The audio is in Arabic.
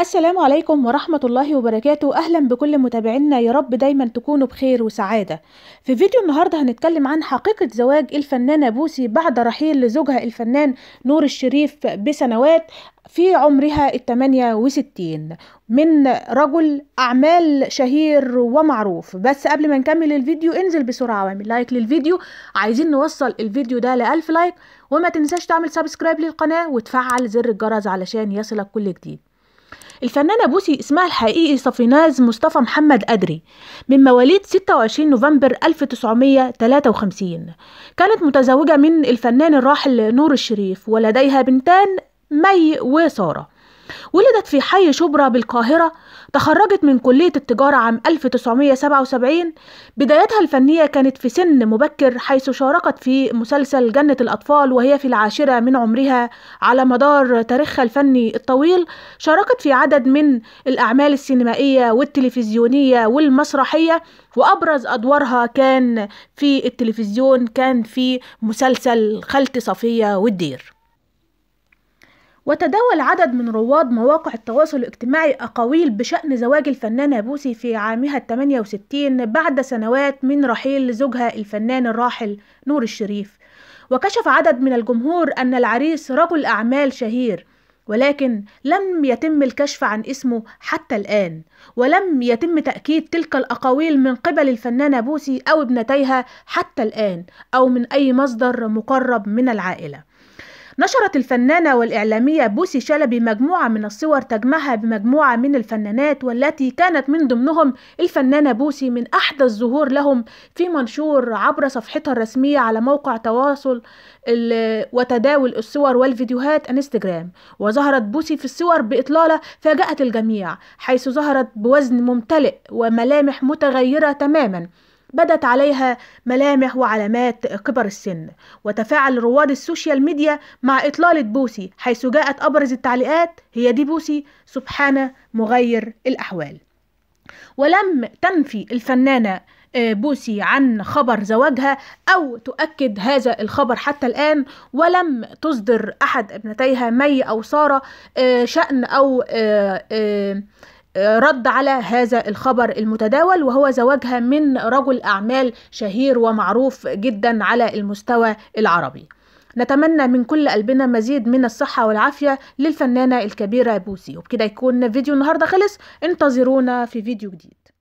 السلام عليكم ورحمة الله وبركاته أهلا بكل متابعينا يا رب دايما تكونوا بخير وسعادة في فيديو النهاردة هنتكلم عن حقيقة زواج الفنانة بوسي بعد رحيل لزوجها الفنان نور الشريف بسنوات في عمرها الثمانية وستين من رجل أعمال شهير ومعروف بس قبل ما نكمل الفيديو انزل بسرعة واعمل لايك للفيديو عايزين نوصل الفيديو ده لألف لايك وما تنساش تعمل سبسكرايب للقناة وتفعل زر الجرس علشان يصلك كل جديد الفنانة بوسي اسمها الحقيقي صفيناز مصطفى محمد أدري من مواليد 26 نوفمبر 1953 كانت متزوجة من الفنان الراحل نور الشريف ولديها بنتان مي وسارة ولدت في حي شبرا بالقاهرة تخرجت من كلية التجارة عام 1977 بدايتها الفنية كانت في سن مبكر حيث شاركت في مسلسل جنة الأطفال وهي في العاشرة من عمرها على مدار تاريخها الفني الطويل شاركت في عدد من الأعمال السينمائية والتلفزيونية والمسرحية وأبرز أدوارها كان في التلفزيون كان في مسلسل خلت صفية والدير وتداول عدد من رواد مواقع التواصل الاجتماعي أقاويل بشأن زواج الفنانة بوسي في عامها ال 68 بعد سنوات من رحيل زوجها الفنان الراحل نور الشريف وكشف عدد من الجمهور أن العريس رجل أعمال شهير ولكن لم يتم الكشف عن اسمه حتى الآن ولم يتم تأكيد تلك الأقاويل من قبل الفنانة بوسي أو ابنتيها حتى الآن أو من أي مصدر مقرب من العائلة نشرت الفنانة والإعلامية بوسي شلبي مجموعة من الصور تجمعها بمجموعة من الفنانات والتي كانت من ضمنهم الفنانة بوسي من أحدى الظهور لهم في منشور عبر صفحتها الرسمية على موقع تواصل وتداول الصور والفيديوهات انستجرام وظهرت بوسي في الصور بإطلالة فاجأت الجميع حيث ظهرت بوزن ممتلئ وملامح متغيرة تماما بدت عليها ملامح وعلامات كبر السن وتفاعل رواد السوشيال ميديا مع إطلالة بوسي حيث جاءت أبرز التعليقات هي دي بوسي سبحانه مغير الأحوال ولم تنفي الفنانة آه، بوسي عن خبر زواجها أو تؤكد هذا الخبر حتى الآن ولم تصدر أحد ابنتيها مي أو سارة آه، شأن أو آه، رد على هذا الخبر المتداول وهو زواجها من رجل أعمال شهير ومعروف جدا على المستوى العربي نتمنى من كل قلبنا مزيد من الصحة والعافية للفنانة الكبيرة بوسي وبكده يكون فيديو النهاردة خلص انتظرونا في فيديو جديد